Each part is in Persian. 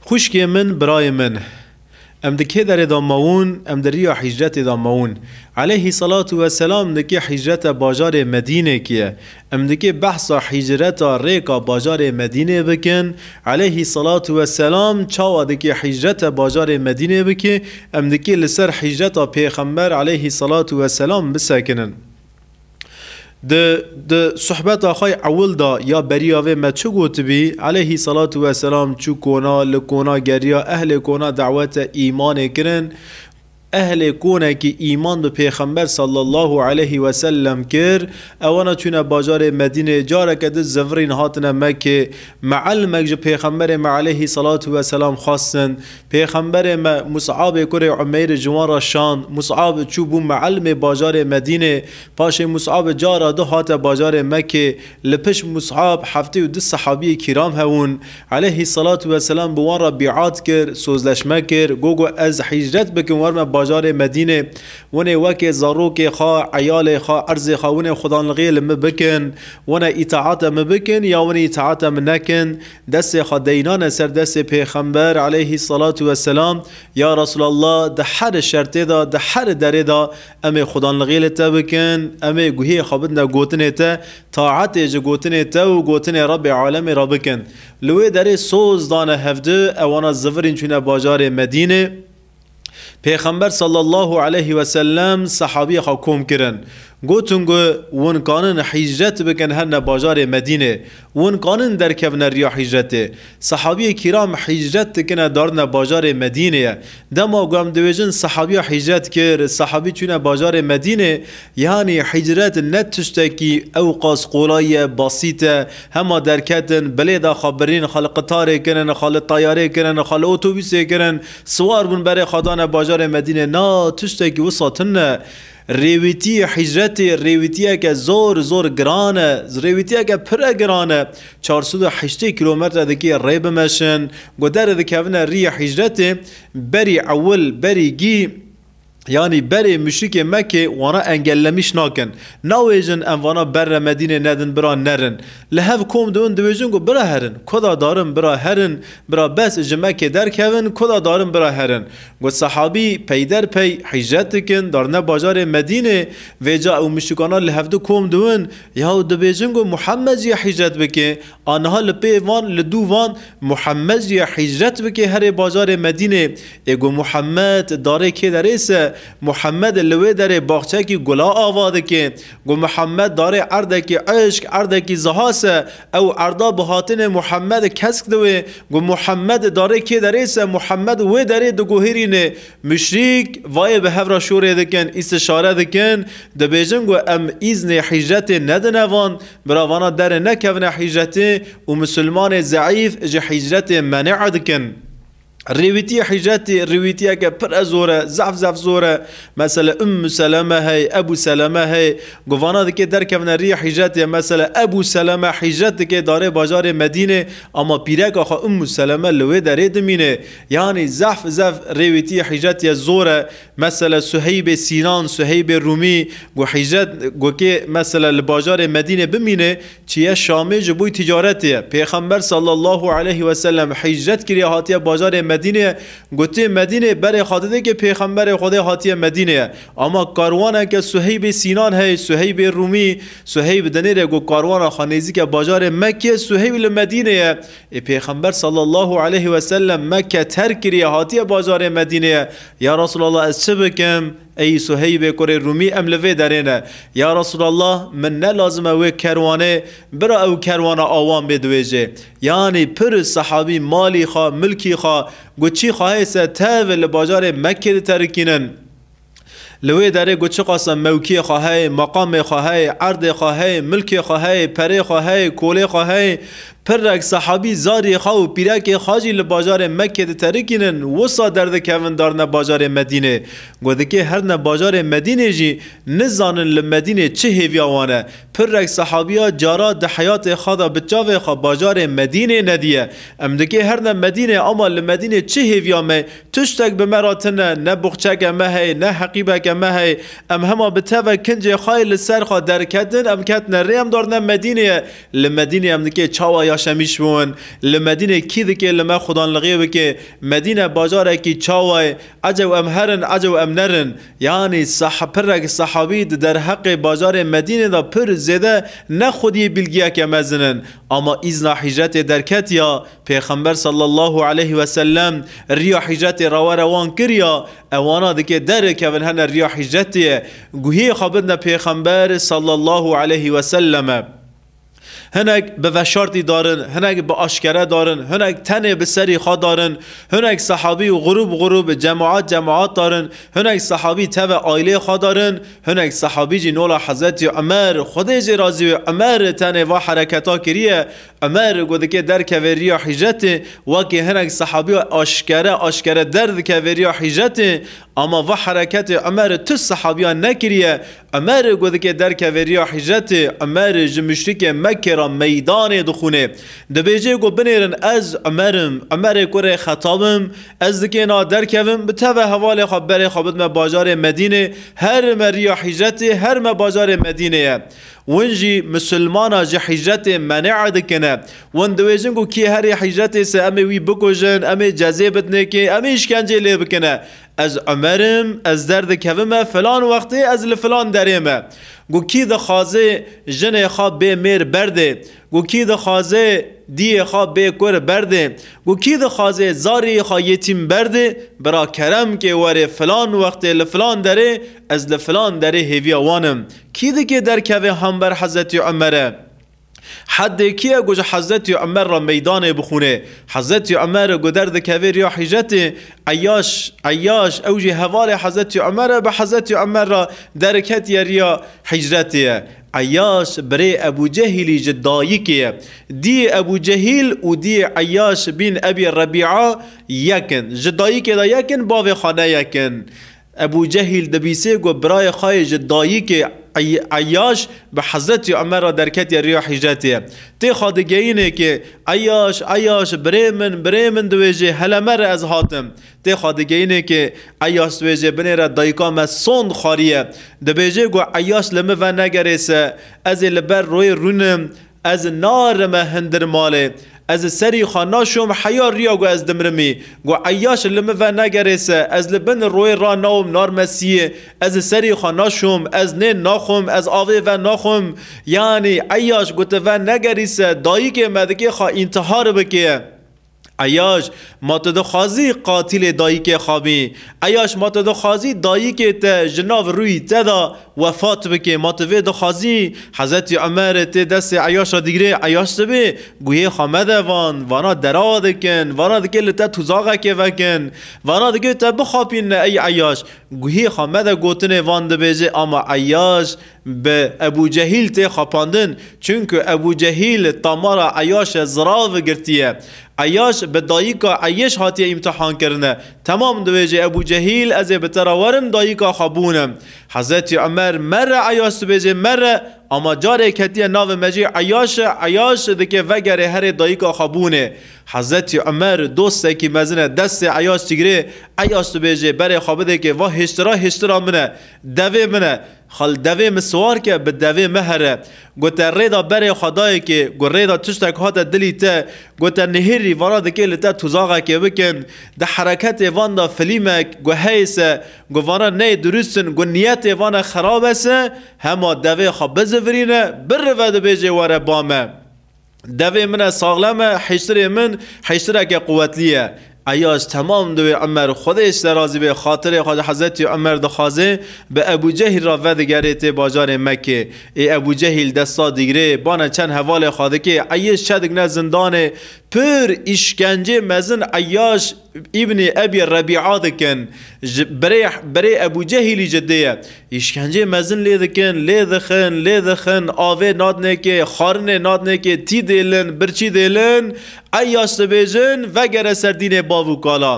خوشکی من برای من ام دکه در دامون ام در ریا حجرت دامون علیه صلات و سلام دکه حجرت باجار مدینه کیه. ام دکه بحثا حجرت ریکا باجار مدینه بکن علیه صلات و سلام چاوا دکه حجرت باجار مدینه بکی. ام دکه لسر حجرت پیغمبر علیه صلات و سلام بسکنن د د صحبت اخای اول دا یا بریاوه ما چو گوت بی علیه صلات و سلام چو کونا لکونا گریا اهل کونا دعوت ایمان کرن اهل کونه که ایمان به پیغمبر صلی الله علیه و سلم کر اوانا چونه بازار مدینه جاره کده زفرین هاتنه مکه معلمک جه پیغمبر ما علیه و سلام خواستن پیغمبر ما مصعب کر عمیر جوان را شان مصعب چوبو معلم بازار مدینه پاش مصعب جاره دو هات بازار مکه لپش مصعب هفته و ده صحابی کرام هون علیه صلات و سلام بوان را بیعات کر سوزلش مکر گوگو از حجرت بکن ورم بازار باجار مدینه ونه وکه زاروک خا عیال خا ارز خا ونه خدان غیل مبکن ونه اطاعت مبکن یا ونه اطاعت منکن دست خا دینان سر دست پیغمبر علیه الصلاة والسلام یا رسول الله ده حر شرط دا ده حر دره دا امه خدان غیل تبکن امه گوهی خابدن گوتن تا طاعت جه گوتنه تا و گوتن رب عالم ربکن لوی داره سوز دانه هفته اوانا زفرین چونه باجار مدینه پیغمبر صلی الله علیه و سلم صحابی خو کوم کرن گوتون گو ون کانن حجت بکن هن بازار مدینه ون کانن در کبن ریا حجت صحابی کرام حجت کن دارن بازار مدینه دما گام دویجن صحابی حجت کر صحابی چون بازار مدینه یعنی حجرت نتشتکی او قاس قولای بسیطه هما درکتن دا خبرین خال قطاره کنن خال طیاره کنن خال اتوبیسه کنن سوار بون برای خدان بازار مدینه نا کی وساتن ریویتی حجرت ریویتی که زور زور گرانه ریویتی که پره گرانه 480 کیلومتر دکی ریب مشن گودر دکی ری حجرت بری اول بری گی یعنی بری مشرک مکه وانا انگلمیش ناکن ناویجن ان وانا بر مدینه ندن برا نرن لهو کوم دون دویجن گو برا هرن کدا دارن برا هرن برا بس جمعه مکه در کهون کدا دارن برا هرن گو صحابی پی در پی حجت کن دارن بازار مدینه ویجا او مشرکانا لهو دو کوم دون یا دویجن گو محمد یا حجت بکن آنها لپی وان لدو وان محمد یا حجت بکن هر بازار مدینه ایگو محمد داره که درسه محمد لوی در باغچه کی گلا آواده که گو محمد داره ارده کی عشق ارده کی زهاسه او اردا بهاتن محمد کسک دوی. گو محمد داره کی دریسه محمد وی داره دو گوهرینه مشریک وای به هفرا شوره دکن استشاره دکن دبیجن گو ام ایزن حجت ندنوان براوانا در نکون حجت و مسلمان ضعیف جه حجت منع دکن ڕێویتی حیجاتی که پر ازوره، زۆرە زاف زوره. زۆرە مەسلە ئم سەلەمە هەی ئەبوو سەلەمە در گوڤانە دکێ دەرکەونە ڕی حیجاتێ مەسلە ئەبوو سەلەمە حیجات دکێ دارێ باژارێ مەدینێ ئەما پیرەکەخوا ئم سەلەمە لەوێ دەرێ دمینێ یانی زاف زەف ڕێویتی حیجاتە زۆرە زوره مثلا بێ سینان سوهەی رومی گو حجت گو که مثلا بازار مدینه بمینه چیه شامێ جبوی تجارتیه. پیغمبر صلی الله عليه وسلم حیجت کریە هاتیە بازار مدینه مدینه گوتی مدینه بر خاطر که پیغمبر خدا هاتی مدینه اما کاروان که صهیب سینان هی صهیب رومی صهیب دنیره گو کاروان خانیزی که بازار مکه صهیب مدینه پیغمبر صلی الله علیه و سلم مکه ترک کری هاتی بازار مدینه یا رسول الله از چه بکم ای سهیب کره رومی ام لوی درینه یا رسول الله من نه لازمه و کروانه برا او کروانه آوان بدویجه یعنی پر صحابی مالی خوا ملکی خوا گوچی خواهی سه لباجار باجار مکه ترکینن لوی داره گوچه قاسم موکی خواهی مقام خواهی عرض خواهی ملکی خواهی پره خواهی کوله خواهی پرک صحابی زاری خواه و پیرک خاجی لباجار مکه ده ترکینن وسا درد کون دارن باجار مدینه گوده که هر نه مدینه جی نزانن لمدینه چه آوانه پرک صحابی ها جارا ده حیات خدا بچاوه خواه باجار مدینه ندیه ام دکه هر نه مدینه اما لمدینه چه آمه تشتک به نه بخچک مهی نه حقیبک مهی ام هما به کنج خواه لسر خواه درکتن ام کتن ریم دارن مدینه لمدینه ام که چاوه بون لمدینه کی دکه لما خودان لغیه بکه مدینه باجاره کی چاوای عجو ام هرن عجو ام نرن یعنی صح پرک صحابی در حق بازار مدینه دا پر زده نه خودی بلگیه که مزنن اما ایزنا حجرت درکت یا پیغمبر صلی الله علیه و سلم ریا حجرت روا روان کریا اوانا دکه در که هن ریا حجرتیه گوهی خابدن پیغمبر صلی الله علیه و سلم. هنگ به وشارتی دارن هنگ به آشکره دارن هناك تنه سری خا دارن هنگ صحابی و غروب غروب جماعات جماعات دارن هناك صحابي تبع آیله خا دارن هنگ صحابی جی نولا حضرت عمر خدای جی رازی و عمر تنه و حرکتا کریه عمر گوده که در کوریا حجت و که هناک صحابی آشکره آشکره درد کوریا حجت اما و حرکت عمر تو صحابیان نکریه عمر گوده که در کوریا حجت عمر مشرک مکه را میدان دخونه دبیجه گو بنیرن از عمرم عمر کره خطابم از دکه نا در کوم به تو حوال خواب بره خوابت بازار مدینه هر مریا حجت هر ما بازار مدینه ونجی مسلمانا جی حجرت منع دکنه ون دویجن کی هر سه سا وی وی بکوجن امی جازی بدنکی امه اشکنجه لی بکنه از عمرم از درد کومه فلان وقتی از لفلان دریم گو کی ده خازه جن خواب به میر برده گو کی ده خازه دی خواب به کور برده گو کی ده خازه زاری خواب یتیم برده برا کرم که وره فلان وقتی لفلان دره از لفلان دره هیوی وانم کی ده که در کوه هم بر حضرت عمره حد کیه گوش حضرت عمر را میدان بخونه حضرت عمر گدر دکوی یا حجت عیاش عیاش اوج حوال حضرت عمر به حضرت عمر را درکت یا ریا حجرتیه عیاش بری ابو جهلی جدایی که دی ابو جهیل و دی عیاش بین ابی ربیعا یکن جدایی که دا یکن باوی خانه یکن ابو جهیل دبیسه گو برای خواه جدایی که عیاش به حضرت عمر را در کت ریا حجاتی تی خادگه اینه که عیاش عیاش بره من بره من دویجه هلمر از حاتم تی خادگه اینه که عیاش دویجه بنی را دایکام سون خاریه دویجه گو عیاش لمه و نگریسه از لبر روی رونم از نارم هندر ماله از سری خاناشم حیا ریا گو از دمرمی گو عیاش لمه و نگریسه، از لبن روی را نوم نار مسیه از سری خاناشم از نه ناخم از آوه و ناخم یعنی عیاش گوته و نگریسه دایی که مدکی خوا انتحار بکه ایاش ما تو دو قاتل دایی که خامی ایاش ما تو دو خازی دایی که تا جناب روی تدا وفات بکه ما تو دو خازی حضرت عمر ته دست ایاش را دیگره ایاش بی گویه خامده وان وانا دراد کن وانا دکه لتا توزاقه که وکن وانا دکه تا بخوابین ای ایاش گویه خامده گوتنه وان دبیجه اما ایاش به ابو جهیل تی چون چونکه ابو جهیل تامارا عیاش زراو گرتیه عیاش به دایکا عیش هاتی امتحان کرنه تمام دویجه ابو جهیل از به ورم دایکا خوابونم حضرت عمر مر عیاش دویجه مر اما جاره کتیه ناو مجی عیاش عیاش دکه وگره هر دایکا خابونه حضرت عمر دوسته که مزنه دست عیاش تگره عیاش بیجه بره خابده که وا هشترا هشترا منه دوه منه خال دوی مسوار که به دوی مهره گوته ریدا بره خدای که گو ریدا تشتک هات دلی ته گوته نهری ورا دکی لتا تزاقه که بکن ده حرکت واندا فلیمک گو هیسه گو وانا نی درستن گو نیت وانا خرابسه هما دوی خواه بزورینه بر و ده بیجه واره بامه دوی من ساغلمه حشتر من حشتره که قوتلیه از تمام دوی عمر خودش درازی به خاطر خود حضرت عمر دخوازه به ابو جهل را ود گریت باجار مکه ای ابو جهل دستا دیگره بانه چند حوال خواده که ایش شدگ نه زندان پر اشکنجه مزن عیاش ابن ابی ربیعا دکن برای ابو جهیلی جده اشکنجه مزن لی دکن لی دخن لی دخن آوه نادنه که خارنه نادنه که تی دیلن برچی دیلن عیاش دو وگر سر دین باو کالا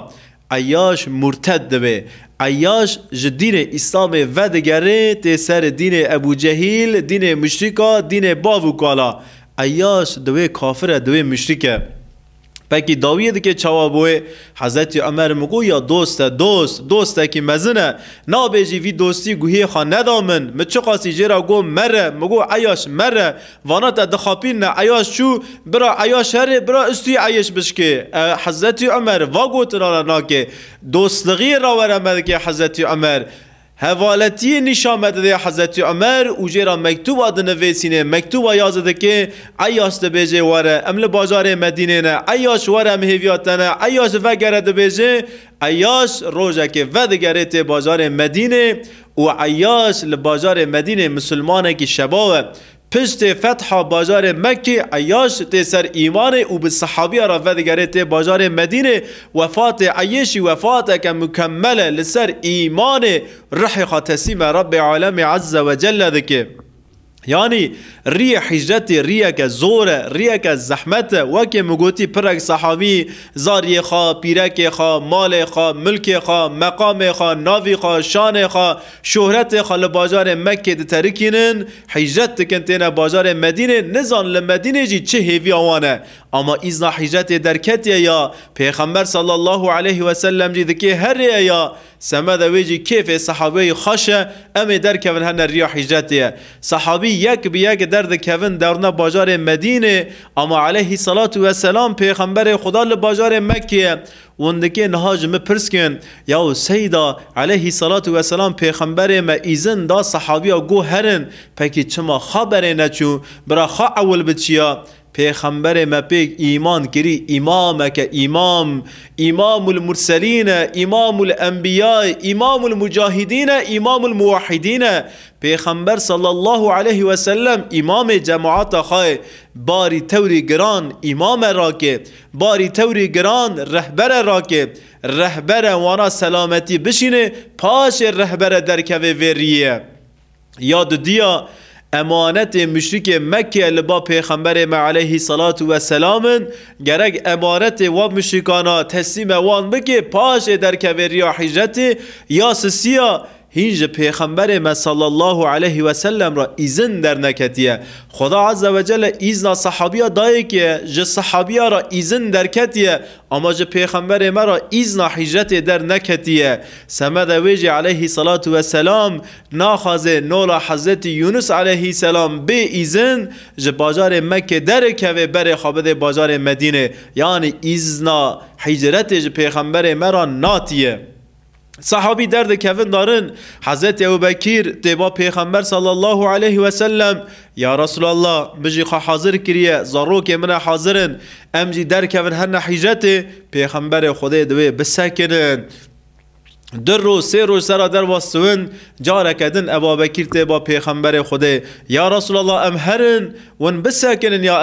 عیاش مرتد دو عیاش جدین اسلام ودگره تی سر دین ابو جهیل دین مشتیکا دین باو کالا عیاش دوی کافر دوی مشتیکه پکی داوید که چوابوه حضرت عمر مگو یا دوست دوست دوست که مزنه نا بیجی وی دوستی گوهی خان ندامن من چه قاسی جیرا گو مره مگو عیاش مره وانا تا دخاپین نه عیاش چو برا عیاش هره برا استی عیش بشکه حضرت عمر واگو ترانا ناکه دوستگی را ورمد که حضرت عمر حوالتی نشان ده حضرت عمر او را مکتوب آده نویسینه مکتوب ده که ایاش ده بیجه واره امل بازار مدینه نه ایاش واره مهیویات نه ایاش وگره ده بیجه ایاش روزه که ودگره ته بازار مدینه و عیاش لبازار مدینه مسلمانه که شباوه پشت فتح بازار مکه عیاش تی سر ایمان او به صحابی را ودگره تی بازار مدینه وفات عیشی وفات که مکمله لسر ایمان رح خاتسیم رب عالم عز و جل دکه یعنی ریه حجرت ریه که زوره ریه که زحمته وکه مگوتی پرک صحاوی زاری خوا پیرک خوا مال خوا ملک خوا مقام خوا ناوی خوا شان خوا شهرت خوا لبازار مکه ده ترکینن حجرت کن تینا بازار مدینه نزان لمدینه جی چه هیوی آوانه اما ایزنا حجت درکت یا پیغمبر صلی الله علیه و سلم جید که هر یا سمد ویجی کیف صحابه خوشه امی در کون هن ریا صحابی یک بی یک درد کون درنا باجار مدینه اما علیه صلی و سلام پیغمبر خدا لباجار مکیه وندکی نهاج مپرس کن یا سیدا علیه صلی و سلام پیغمبر ما ایزن دا صحابی گو هرن پکی چما خبره نچون برا اول بچیا پیغمبر ما ایمان کری امام که امام امام المرسلین امام الانبیاء امام المجاهدین امام الموحدین پیغمبر صلی الله علیه و سلم امام جماعت خواه باری توری گران امام را که باری توری گران رهبر را که رهبر وانا سلامتی بشینه پاش رهبر درکوه وریه یاد دیا امانت مشرک مکی لبا پیغمبر ما علیه صلات و سلام گرگ امانت و مشرکانا تسلیم وان بکه پاش در کوری حجت یا سسیا هینج پیغمبر ما صلی الله علیه و سلم را ایزن در نکتیه خدا عز و جل ایزن صحابیا دایی که ج صحابیا را ایزن در کتیه اما ج پیغمبر ما را ایزنا حجرت در نکتیه سمد ویج علیه صلاة و سلام ناخذ نولا حضرت یونس علیه سلام به ایزن ج باجار مکه در کوه بر خابد باجار مدینه یعنی ایزنا حجرت ج پیغمبر را ناتیه Sahabi derdi kevin darın Hazreti Ebu Bekir deba Peygamber sallallahu aleyhi ve sellem Ya Resulallah bizi hazır kiriye zarok emine hazırın emci der kevin her ne hicreti Peygamberi Hudey devi besakinin در رو سه رو سر در واسون جاره کدن ابا بکیر تیبا پیغمبر خوده یا رسول الله ام هرن ون بسکنن یا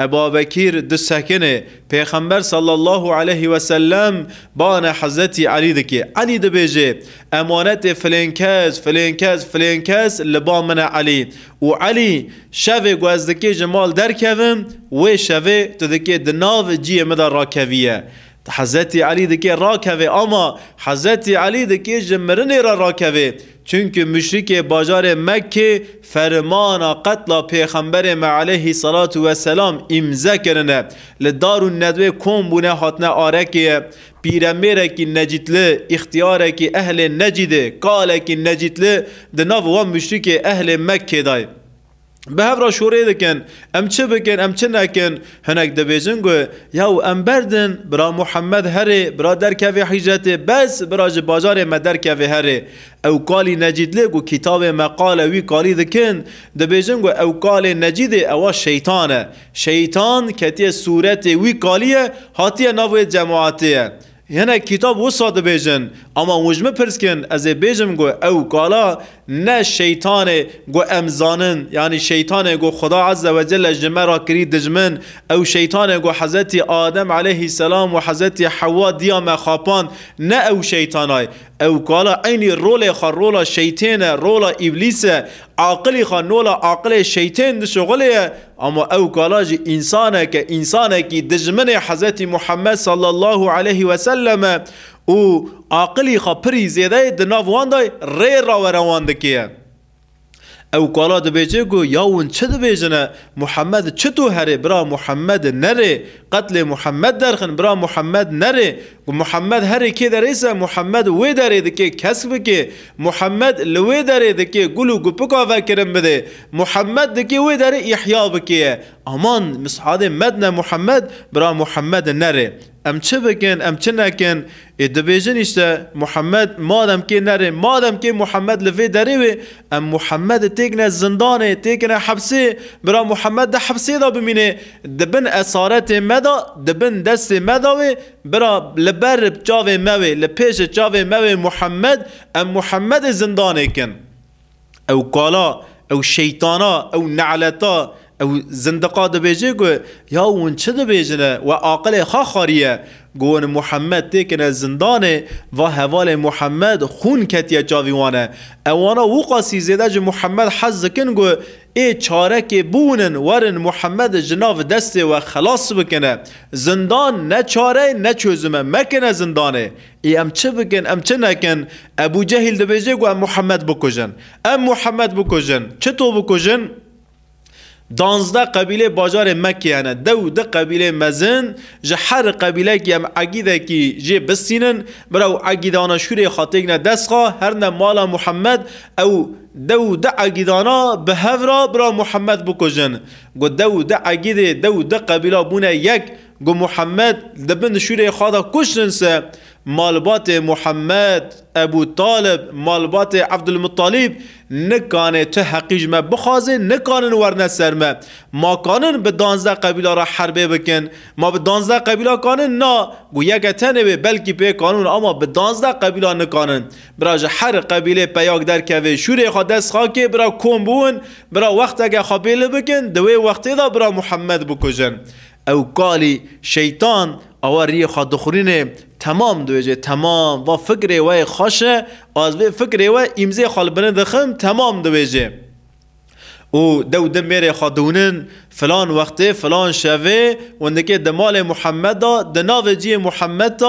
Ebu Bekir disekine Peygamber sallallahu aleyhi ve sellem bana Hazreti Ali'deki Ali dibêje emanetê filenkez filenkez filenkez li ba min e Alî û Alî şevê ku ez dikê ji mal derkevim wê şevê tu dikê di nav ciyê me de حضرت علی دکی را کهوه اما حضرت علی دکی جمرن را را کهوه چونکه مشرک باجار مکه فرمان قتل پیخمبر معلیه صلاة و سلام امزه کرده لدار و ندوه کم بونه حتنه آره که پیرمیره که اختیاره که اهل نجیده کاله که نجیدل دناف و مشرک اهل مکه دای به هر شوره دکن ام چه بکن ام چه نکن هنک دبیجن گو یاو ام بردن برا محمد هره برا در کفی حجت بس برا بازار ما در کفی هره او کالی نجید لگو کتاب مقال وی کالی دکن دبیجن گو او کالی نجید او شیطانه شیطان کتی صورت وی کالیه هاتیه نوی جماعتیه یعنی کتاب و ساده اما پرس پرسکن از بیجم گو او کالا نه شیطان گو امزانن یعنی شیطان گو خدا عز و جل جمع را کری دجمن او شیطان گو حضرت آدم علیه السلام و حضرت حوا دیا مخاپان نه او های او کالا اینی روله خا رول شیطان روله ابلیس عاقلی خا نولا عقل شیطان ده اما او کالا جی انسانه که انسانه که دجمن حضرت محمد صلی الله علیه و سلم او عاقلی خا پری زیده د ناو واندای ری را روان دکیه او کالا د بیجه گو یاون چه د بیجنه محمد چه تو هره برا محمد نره قتل محمد درخن برا محمد نره گو محمد هره که دریسه محمد وی داره دکه کس بکه محمد لوی داره دکه گلو گو پکاوه کرم بده محمد دکه وی داره احیا بکه امان مسعاد مدنه محمد برا محمد نره ام چه بکن ام چه نکن ای دبیجن اشته محمد مادم که نره مادم که محمد لفه داره وی ام محمد تکنه زندانه تکنه حبسه برا محمد ده حبسه دا بمینه دبن اصارت مدا دبن دست مدا وی برا لبر جاوه موی لپیش جاوه موی محمد ام محمد زندانه کن او کالا او شیطانا او نعلتا او زندقا د بیجه گو یا اون چه د بیجنه و عاقل خا خاریه گون محمد تکنه زندانه و حوال محمد خون کتیه چاویوانه اوانا و قاسی زیده جو محمد حز کن گو ای چاره که بونن ورن محمد جناب دسته و خلاص بکنه زندان نه چاره نه چوزمه مکنه زندانه ای ام چه بکن ام چه نکن ابو جهل دبیجه گو ام محمد بکجن ام محمد بکجن چطور بکجن دانزده قبیله باجار مکی هنه دو ده قبیله مزن جه هر قبیله که هم عقیده که جه بسینن برو عقیدانا شوری خاطق نه دستخوا هر نه مالا محمد او دو ده عقیدانا به هورا برا محمد بکجن گو دو ده عقیده دو ده قبیله بونه یک گو محمد دبن شوری خدا کشتن سه مالبات محمد ابو طالب مالبات المطالب نکانه تو حقیج ما بخوازه نکانن ورنه سر ما ما کانن به دانزده قبیله را حربه بکن ما به دانزده قبیله کانن نا گو یک تنه به بلکی به کانون اما به دانزده قبیله نکانن براج هر قبیله پیاک در وی شوره خدا دست که برا کن بون برا وقت اگه قبیله بکن دوی وقتی دا برا محمد بکجن او کالی شیطان او ری خادخورین تمام دویجه تمام و فکر و خوشه از فکر و ایمزه خالبنه دخم تمام دویجه و دو دميري خدونن فلان وقتي فلان شافي وندكي دمال محمد دنافي جی محمد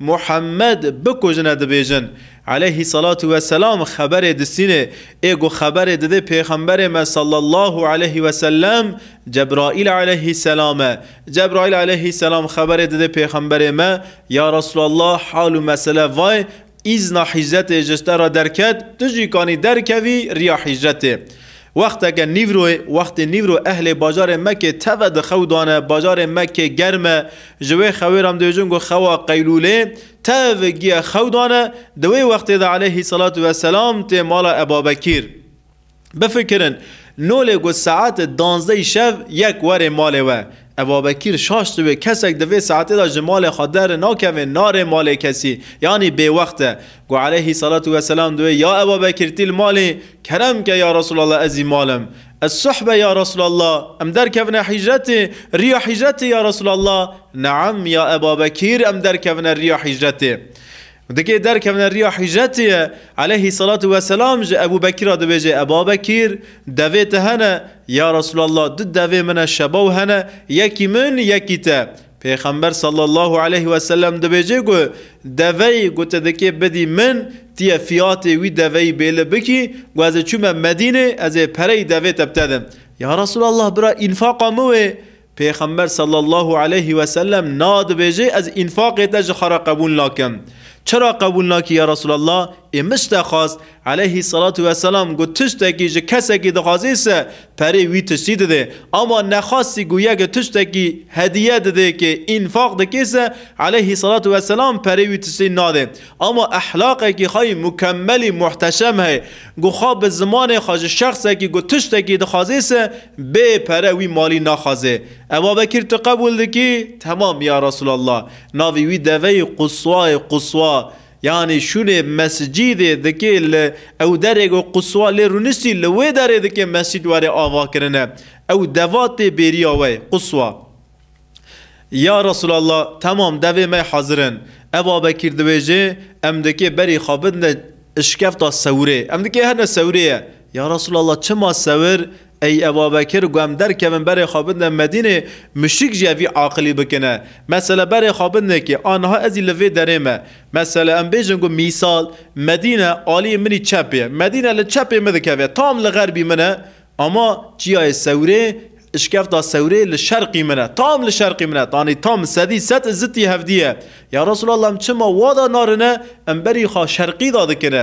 محمد بكو جنا دبيجن عليه الصلاة والسلام خبر دستينه ايغو خبر دده پیغمبر ما صلى الله عليه وسلم جبرائیل عليه السلام جبرائیل عليه السلام خبر دده پیغمبر ما يا رسول الله حال مسئله وای ایزنا حجت جشتر را درکت تجی کانی درکوی ریا حجته وقت اگر نیرو وقت اهل بازار مکه تو خود دانه بازار مکه گرم جوی خویرم رام دیجون گو خوا قیلوله تو گیه خو دانه دوی وقت دا علیه صلات و سلام تی مالا ابابکیر بفکرن نول گو ساعت دانزده شب یک ور مال و بکیر شاش و کسک دوی ساعت دا جمال خادر ناکوه نار مال کسی یعنی بی وقت گو علیه صلات و سلام دوی یا بکیر تیل مالی کرم که یا رسول الله ازی مالم صحبه یا رسول الله امدر در کفن حجرت ریا حجرت يا رسول الله نعم یا أبا بکیر ام در کفن ریا دكي درك من الرياح جاتي عليه سلام والسلام أبو بكر دبيجي أبا بكر دفيت هنا یا رسول الله دد دفي من الشباب هنا یکی من یکی تا پیغمبر صلی الله علیه و سلم د بیجه گو دوی گو تدکی بدی من تی فیات وی دوی بیل بکی گو از چوم مدینه از پره دوی تبتدم یا رسول الله برا انفاق موه پیغمبر صلی الله علیه و سلم ناد بیجه از انفاق تج خرا قبول لاکم چرا قبول نکی یا رسول الله امش دخواست علیه صلات و سلام گو تشتکی جه که دخوازی سه پری وی تشتی اما نخواستی گو یک تشتکی هدیه ده که انفاق دکیسه کیسه علیه صلات و سلام پری وی تشتی ناده اما احلاق که خواهی مکملی محتشم هی گو خواب زمان خواهی شخصی که گو تشتکی دخوازی سه به پری وی مالی نخوازه اما بکر تو قبول دکی تمام یا رسول الله ناوی وی دوی قصوا قصوا یعنی شونه مسجد دکه ل او دره گو قصوا ل رونسی ل داره دره مسجد واره آوا کرنه او دوات بری آوه قصوا یا رسول الله تمام دوی می حاضرن ابا بکر دویجه ام دکی بری خوابند اشکفتا سوره ام دکه هنه سوره یا رسول الله ما سور ای ابا بکر گم در کم بر خوابند مدینه مشک جوی عاقلی بکنه مثلا بر خوابند که آنها از لوی دریم. مثلا ام بیجن گو مثال مدینه عالی منی چپه مدینه لچپه مده که تام لغربی منه اما چیا سوره اشكاف دا سوري للشرقي منا تام للشرقي منا تاني تام سدي ست زتي هفديه يا رسول الله ام مچما وادا نارنا ام بري خا شرقي دا دكنا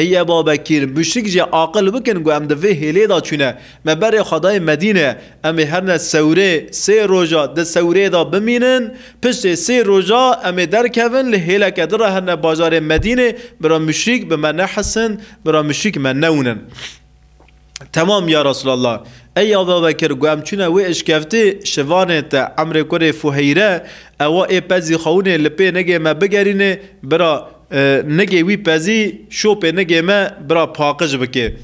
اي ابا بكير مشرك جي عاقل بكن گو ام دفه هلي دا چونا ما بري خدای مدينه ام هرنا سوري سي روجا دا سوري دا بمينن پشت سي روجا ام در دركون لحيلة كدر هرنا بازار مدينه برا مشرك بمنحسن برا مشرك منونن تمام يا رسول الله ای ابا بکر گوام چونه و اشکفته شوانه تا عمر کره فوهیره او ای پزی خونه لپه نگه ما بگرینه برا نگه وی پزی شوپه نگه ما برا پاقش بکه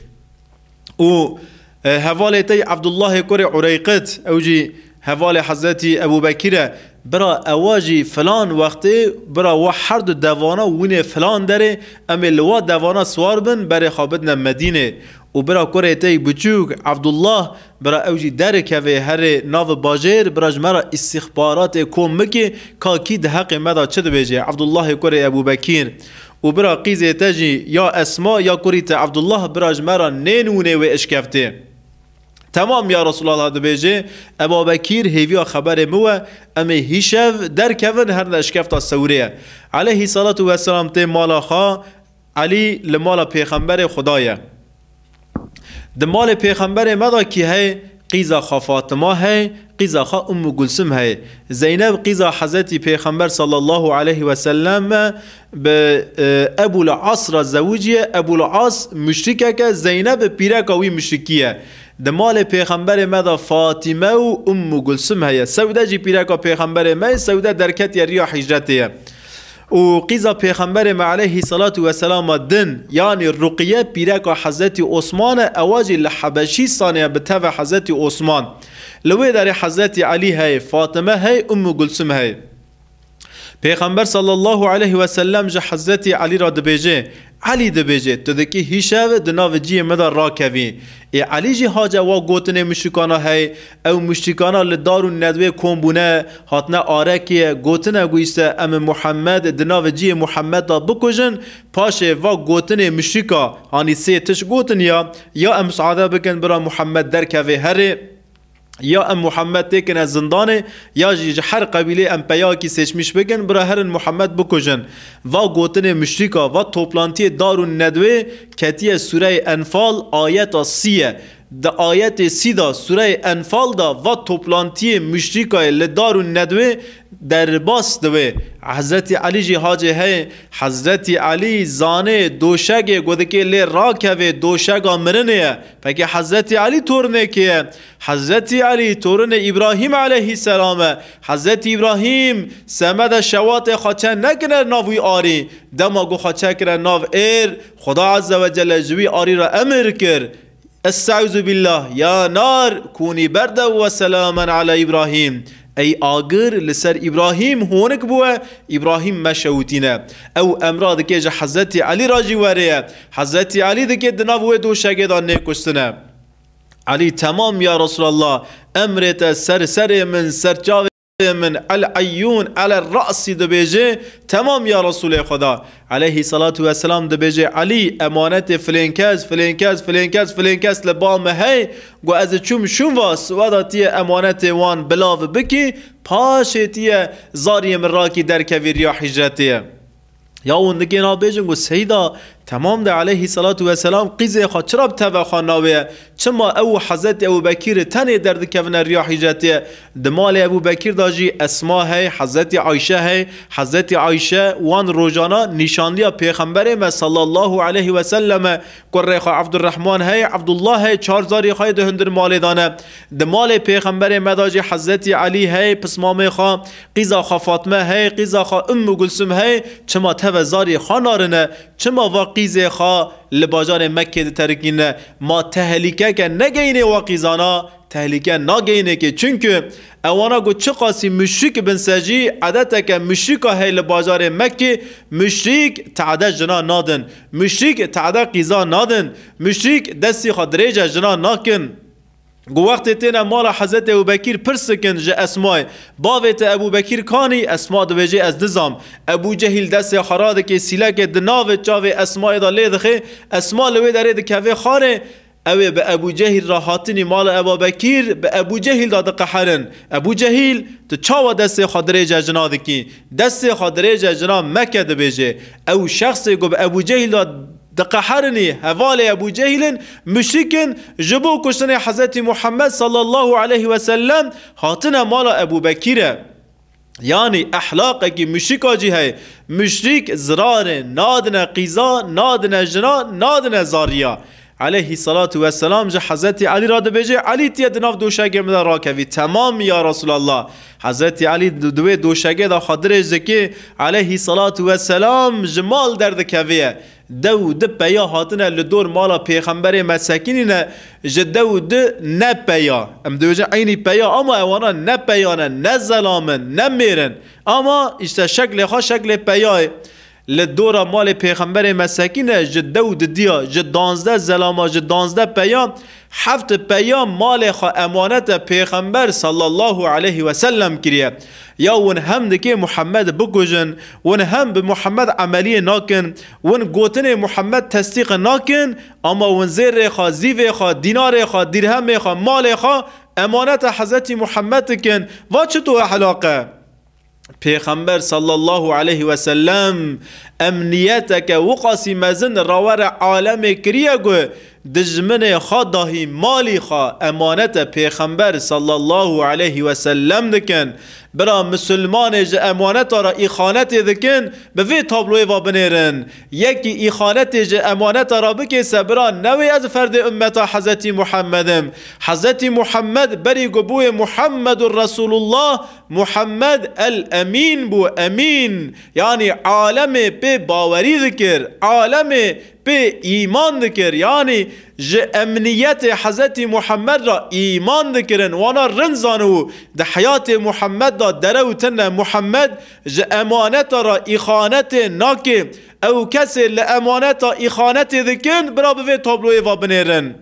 او حواله تای عبدالله کور عریقت او جی حواله حضرت ابو بکره برا اواجی فلان وقتی برا و هر دو دوانا وونه فلان داره امیلوا دوانا سوار بن بره خابدن مدینه و برا کره تی بچوک عبدالله برا اوجی که و هر ناو باجر برا جمرا استخبارات کمکی کاکی ده حق مدا چه بیجه عبدالله کره ابو بکیر و برا قیزه تجی یا اسما یا کریت عبدالله برا جمرا نینونه و اشکفته تمام یا رسول الله ده بیجه ابو بکیر هیویا خبر موه امی هیشف در کون هر نشکفتا سوریه علیه صلات و سلامت تی مالا خا علی لمالا پیغمبر خدایه د مال پیغمبر مدا کی ہے قیزا خفات فاطمه ہے قیزا خا ام گلسم ہے زینب قیزا حضرت پیغمبر صلی الله علیه و سلم به ابو العاص را زوجیه ابو العاص مشرکه که زینب پیره کوی مشرکیه د مال پیغمبر مدا فاطمه و ام گلسم هی سوده جی پیره کا پیغمبر ما سوده درکت یا ریا و قیزا پیغمبر ما علیه صلات و سلام دن یعنی يعني رقیه پیرک و حضرت عثمان اواجی لحبشی سانیه به تف حضرت عثمان لوی داری حضرت علی های فاطمه های ام گلسوم های پیغمبر صلی الله علیه و سلم جه حضرت علی را دبیجه علی د دبیجه تو کی هیشه د ناو جی مدار را کوی ای علی جی حاجه وا گوتنه مشکانا هی او مشکانا لدارو ندوی کومبونه هاتنه آره کی گوتنه گویسته ام محمد د ناو جی محمد دا بکوجن پاشه وا گوتنه مشکا هانی سه تش گوتنیا یا یا ام سعاده بکن برا محمد در کوی هر یا ام محمد تکن از زندان یا جیج هر قبیله ام پیاکی سیچمیش بگن برا هر محمد بکشن و گوتن مشریکا و توپلانتی دارون ندوه کتیه سوره انفال آیت سیه د آیت سی دا سوره انفال دا و توپلانتی مشریکای لدارون ندوه در باس دوه حضرت علی جی حاجه هی حضرت علی زانه دوشگ گوده که لی کهوه دوشگا مرنه پکه حضرت علی تورنه که حضرت علی تورن ابراهیم علیه السلام حضرت ابراهیم سمد شوات خاچه نکنه ناوی آری دما گو خاچه کنه ناو ایر خدا عز و جل جوی آری را امر کرد استعوذ بالله يا نار كوني بردا وسلاما على إبراهيم أي آجر لسر إبراهيم هونك بوا إبراهيم ما شوتينا أو أمراض كيج حزتي علي راجي وريا حزتي علي ذكي دناف ودو شاقيدان نيكوشتنا علي تمام يا رسول الله أمرت سر سر من سر جاوي من العيون على الرأس دو تمام يا رسول خدا عليه الصلاة والسلام دبيجي دو بیجه فلينكاز فلينكاز فلينكاز فلينكاز فلینکس فلینکس لبامه هی گو از چوم شون واس ودا تیه أمانة وان بلاو بكي پاشه تیه زاري مراكي در كوير يا حجرتیه يا اون دیگه نا بیجن تمام ده علیه صلات و سلام قیزه خواه چرا و خاناوه چما او حضرت ابو بکیر تنه درد کفن ریا ده دمال ابو بکیر داجی اسما هی حضرت عایشه هی حضرت عایشه وان روجانا نشانلیا پیغمبر ما صلی الله علیه و سلم قره خواه عبدالرحمن هی عبدالله هی چار زاری خواه ده هندر مال دانه دمال پیغمبر ما داجی حضرت علی هی پس مامه خواه قیزه خواه فاطمه هی قیزه ام گلسم هی چما توه زاری خانارنه چما واقع قیز خا لباجان مکه ترکین ما تهلیکه که نگینه و قیزانا تهلیکه نگینه که چونکه اوانا گو چه قاسی مشرک بن سجی عدتا که مشرک های لباجان مکه مشرک تعده جنا نادن مشرک تعده قیزان نادن مشرک دستی خدریج جنا ناکن گو وقت تینا مالا حضرت ابو بکیر پرسکن جه اسمای باویت ابو بکیر کانی اسما دویجه از دزام ابو جهل دست خراده که سیلک دناو چاوی اسمای دا لیدخه اسما لوی داره دکوه خاره اوه به ابو جهل راحتنی مال ابو بکیر به ابو جهل داد قهرن ابو جهل تو چاوا دست خادره جنا دکی دست خادره جنا مکه دبیجه او شخص گو به ابو جهل داد دقحرني هفالي أبو جهل مشرك جبو كشتن حضرت محمد صلى الله عليه وسلم هاتنا مال أبو بكر يعني احلاقك مشرك هي مشرك زرار نادنا قيزا نادنا جنا نادنا زاريا عليه الصلاة والسلام جه حضرت علي راد بجي علي تیه دناف دو شاكي را کوی تمام يا رسول الله حضرت دو دو شاكي دا خاطر زکی علیه الصلاة والسلام جمال درد کویه دو د پیا هاتنه دور مالا پیغمبر مسکینی نه دو د نه پیا ام دوجه عین پیا اما اوانا نه پیا نه زلامن نه میرن اما اشتا شکل خو شکل پیا لدورا مال پیغمبر مسکینه جد دو دیا جد دانزده زلاما جد دانزده پیام هفت پیام مال خو امانت پیغمبر صلی الله علیه و سلم کریه یا ون هم دکی محمد بگوژن ون هم به محمد عملی ناکن ون گوتن محمد تصدیق ناکن اما ون زیر خوا زیو خوا دینار خوا درهم خوا مال خوا امانت حضرت محمد کن و چطور علاقه؟ پیغمبر صلی الله علیه و سلم امنیت که وقاسی مزن روار عالم کریه گوه دجمن خداهی داهی مالی خا امانت پیغمبر صلی الله علیه و سلم دکن برا مسلمان ج امانت را ایخانت دکن به وی تابلوی و بنیرن یکی ایخانت ج امانت را بک صبران نوی از فرد امت حضرت محمدم حضرت محمد بری گبو محمد رسول الله محمد الامین بو امین یعنی عالم پی باوری ذکر عالم به ایمان دکر یعنی ج امنیت حضرت محمد را ایمان دکرن وانا رنزان و ده حیات محمد دا دروتن محمد ج امانت را اخانت ناکه او کسی لامانت اخانت دکن برا به تابلوی و بنیرن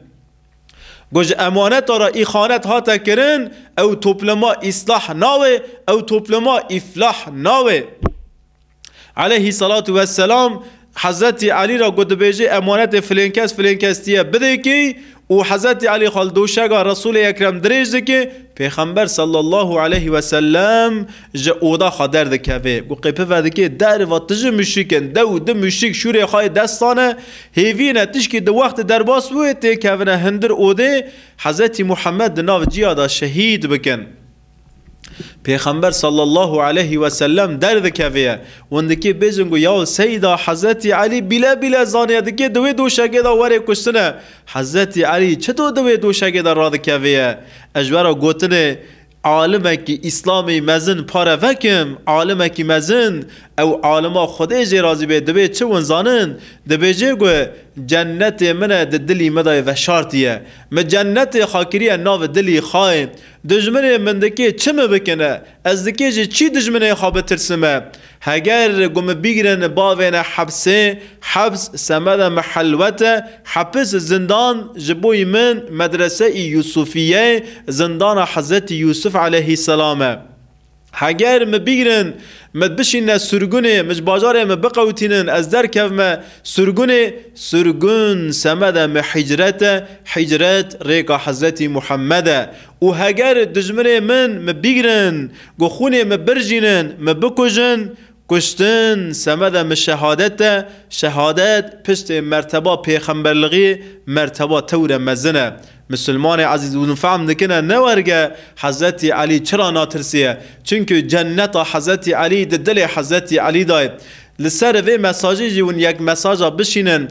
گوج امانت را اخانت هاتا کرن او توپلما اصلاح ناوه او توپلما افلاح ناوه عليه الصلاة والسلام حضرت علی را گد بیجی امانت فلینکس فلینکستیه بده که او حضرت علی دوشگا رسول اکرم دریج که پیغمبر صلی الله علیه و سلم دا اودا خادر دکوه گو قیپه فرده که در تجه مشکن دو د مشک شور خای دستانه هیوی نتیش که دو وقت در باس که ته هندر اوده حضرت محمد ناو جیادا شهید بکن پیغمبر صلی الله علیه و سلم در دکویا وندکی بیزن گو سیدا حضرت علی بلا بلا زانی دکی دوی دو دا وری کشتنه حضرت علی چطور دوی دو دا را دکویا اجورا گوتنه عالم کی اسلامی مزن پاره وکم عالم کی مزن او عالم خدای جی راضی به دبه چون زانن دبه گو جنت من د دلی مدای و شارتیه م جنت خاکریه ناو دلی خای دجمن من دکی چه بکنه از دکی چی دجمن خواب ترسمه هگر گم بیگرن باوین حبسه حبس سمد محلوته حبس زندان جبوی من مدرسه یوسفیه زندان حضرت یوسف علیه السلامه اگر م بگیرن مت بشین سرگونه مج بازار م بقوتینن از در کف سرگون سرگونه سرگون سمد م حجرت حجرت ریقا حضرت محمد او هگر دجمن من م بگیرن گو خونه م برجینن م بکوجن کشتن سمد م شهادت شهادت پشت مرتبه پیغمبرلغی مرتبه تور مزنه مسلمان عزیز و فهم نکنه نورگه حضرت علی چرا ناترسیه چونکه جنت حضرت علی دل حضرت علی دای لسر وی مساجی جون یک مساجا بشینن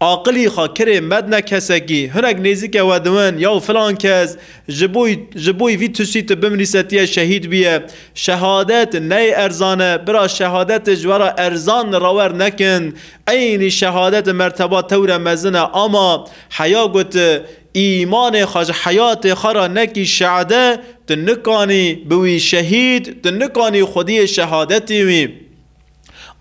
عاقلی خاکر مد نکسکی هنگ نیزی که ودون یا فلان کس جبوی جبوی وی تشیت بمنیستی شهید بیه شهادت نی ارزانه برا شهادت جورا ارزان راور نکن عین شهادت مرتبه تور مزنه اما حیا گوت ایمان خواج حیات خرا نکی شعده تنکانی نکانی بوی شهید تو نکانی خودی شهادتی وی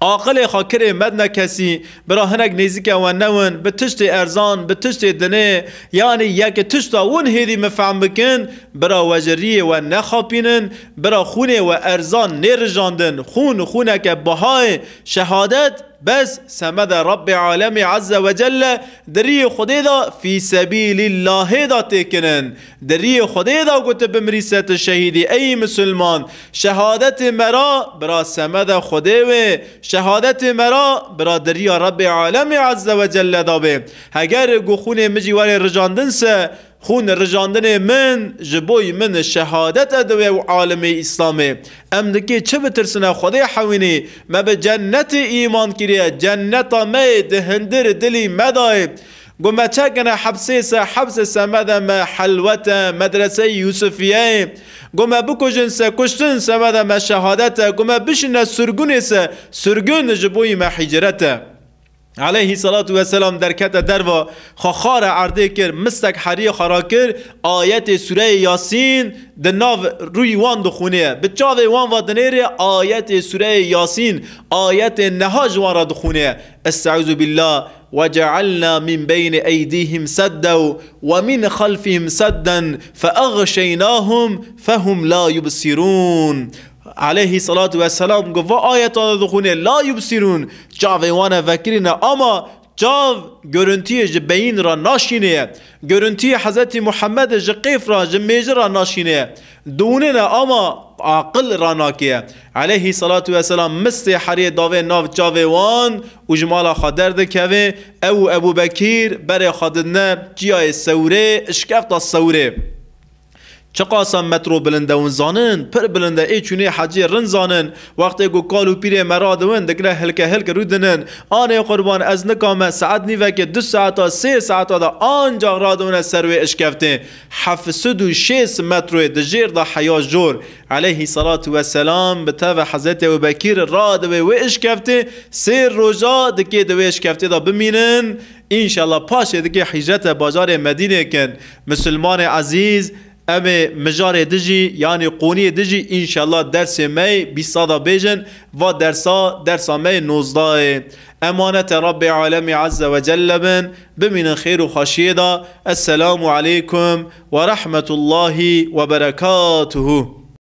عاقل خاکر مدن کسی برا هنگ نزیک و نون به تشت ارزان به تشت دنه یعنی یک تشت اون هیدی مفهم بکن برا وجری و نخاپینن برا خونه و ارزان نرجاندن خون خونه که بهای شهادت بس سمد رب عالم عز وجل دري خدي دا في سبيل الله دا تكنن دري خدي دا قلت بمريسة الشهيدي أي مسلمان شهادة مرا برا سمد خدي و شهادة مرا برا دري رب عالم عز وجل دا بي هگر گخون مجي وار رجاندن خون رجاندن من جبوی من شهادت ادوی و عالم اسلامی ام دکی چه بترسنه خدای حوینی ما به جنت ایمان کریه جنت می دهندر دلی مدای گم چکنه حبسه سا حبس سه ما حلوت مدرسه یوسفیه ما بکشن سا کشتن سه ما شهادت ما بشن سرگون سا سرگون جبوی ما حجرت عليه الصلاة والسلام سلام در کت دروا خخار عرده كر مستك حري خارا کر آیت سوره ياسين د ناو روی وان دخونه بچاو چاوه وان وادنیر آيات سوره ياسين آيات نهاج وان را دخونه استعوذ بالله وجعلنا من بين أيديهم سدا ومن خلفهم سدا فأغشيناهم فهم لا يبصرون علیه صلات و سلام گفت و آیتان دخونه لا یبسیرون جاویوان وکرینه اما جاو گرنتی بین را ناشینه گرنتی حضرت محمد جقیف را جه را ناشینه دونه نه اما عقل را ناکیه علیه صلات و سلام مثل حریه داوه ناف جاویوان و جمال خادر کهوه او ابو بکیر بره خادر نه جیای سوره اشکفت سوره قاسم مترو بلنده اون زانن پر بلنده ای چونه حجی رن زانن وقتی گو کالو پیره مراد ون دکره هلکه هلک رو دنن آن قربان از نکامه ساعت نیوه که دو ساعتا سه ساعتا دا آنجا رادونه سر سروی اشکفته حفصد و شیس مترو دجیر دا حیا جور علیه صلاة و سلام به تاو حضرت و بکیر راد و اشکفته سه روزا دکی دو اشکفته دا بمینن انشالله پاشه دکی حجرت بازار مدینه کن مسلمان عزیز امي مجاري دجي يعني قوني دجي ان شاء الله درس مي بصدا بيجن و درسا درسا مي نوزداي امانة رب العالمين عز وجل بن بمن خير وخشيدا السلام عليكم ورحمة الله وبركاته